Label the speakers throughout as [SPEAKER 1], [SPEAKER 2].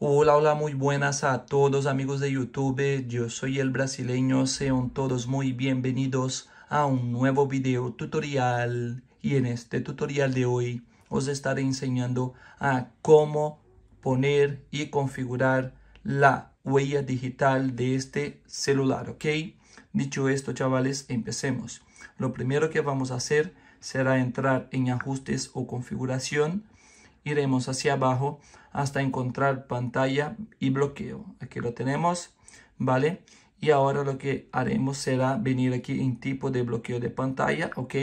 [SPEAKER 1] Hola, hola, muy buenas a todos amigos de YouTube, yo soy el brasileño, sean todos muy bienvenidos a un nuevo video tutorial y en este tutorial de hoy os estaré enseñando a cómo poner y configurar la huella digital de este celular, ¿ok? Dicho esto, chavales, empecemos. Lo primero que vamos a hacer será entrar en ajustes o configuración iremos hacia abajo hasta encontrar pantalla y bloqueo. Aquí lo tenemos, ¿vale? Y ahora lo que haremos será venir aquí en tipo de bloqueo de pantalla, ¿ok?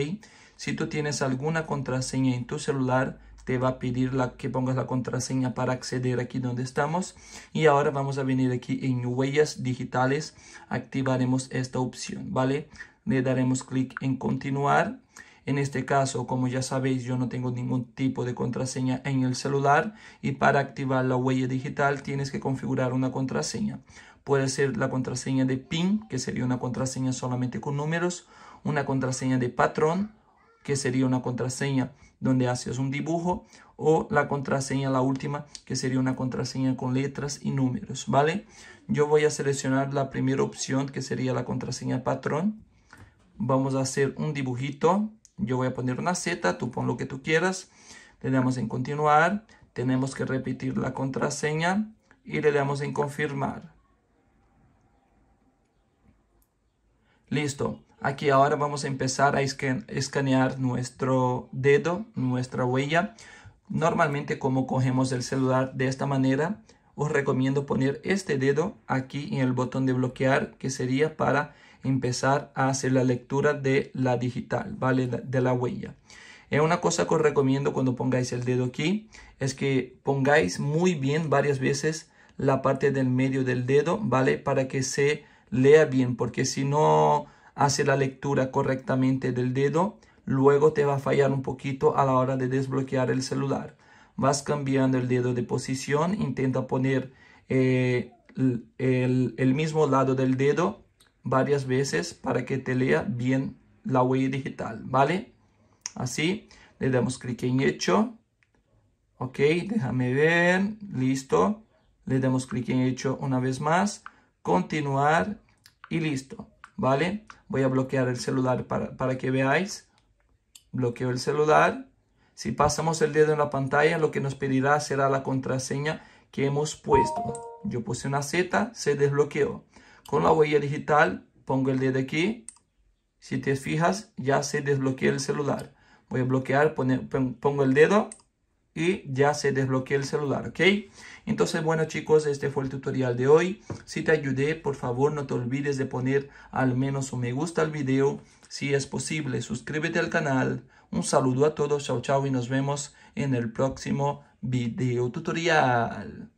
[SPEAKER 1] Si tú tienes alguna contraseña en tu celular, te va a pedir la, que pongas la contraseña para acceder aquí donde estamos. Y ahora vamos a venir aquí en huellas digitales, activaremos esta opción, ¿vale? Le daremos clic en continuar en este caso, como ya sabéis, yo no tengo ningún tipo de contraseña en el celular y para activar la huella digital tienes que configurar una contraseña. Puede ser la contraseña de PIN, que sería una contraseña solamente con números, una contraseña de patrón, que sería una contraseña donde haces un dibujo, o la contraseña, la última, que sería una contraseña con letras y números, ¿vale? Yo voy a seleccionar la primera opción, que sería la contraseña patrón. Vamos a hacer un dibujito yo voy a poner una Z, tú pon lo que tú quieras. Le damos en continuar. Tenemos que repetir la contraseña y le damos en confirmar. Listo. Aquí ahora vamos a empezar a escanear nuestro dedo, nuestra huella. Normalmente como cogemos el celular de esta manera, os recomiendo poner este dedo aquí en el botón de bloquear que sería para empezar a hacer la lectura de la digital, ¿vale? De la huella. Es eh, una cosa que os recomiendo cuando pongáis el dedo aquí es que pongáis muy bien varias veces la parte del medio del dedo, ¿vale? Para que se lea bien, porque si no hace la lectura correctamente del dedo, luego te va a fallar un poquito a la hora de desbloquear el celular vas cambiando el dedo de posición, intenta poner eh, el, mismo lado del dedo varias veces para que te lea bien la huella digital, ¿vale? Así, le damos clic en hecho, ok, déjame ver, listo, le damos clic en hecho una vez más, continuar y listo, ¿vale? Voy a bloquear el celular para, para que veáis, bloqueo el celular, si pasamos el dedo en la pantalla, lo que nos pedirá será la contraseña que hemos puesto. Yo puse una Z, se desbloqueó. Con la huella digital, pongo el dedo aquí. Si te fijas, ya se desbloquea el celular. Voy a bloquear, pongo el dedo y ya se desbloquea el celular, ¿ok? Entonces, bueno chicos, este fue el tutorial de hoy. Si te ayudé, por favor no te olvides de poner al menos un me gusta al video. Si es posible, suscríbete al canal. Un saludo a todos, chao chao y nos vemos en el próximo video tutorial.